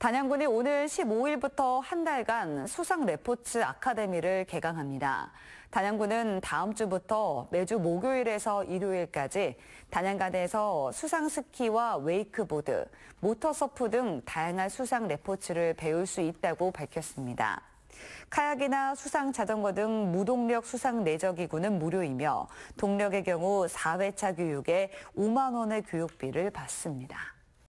단양군이 오늘 15일부터 한 달간 수상 레포츠 아카데미를 개강합니다. 단양군은 다음 주부터 매주 목요일에서 일요일까지 단양간에서 수상 스키와 웨이크보드, 모터서프 등 다양한 수상 레포츠를 배울 수 있다고 밝혔습니다. 카약이나 수상 자전거 등 무동력 수상 내저기구는 무료이며 동력의 경우 4회차 교육에 5만 원의 교육비를 받습니다.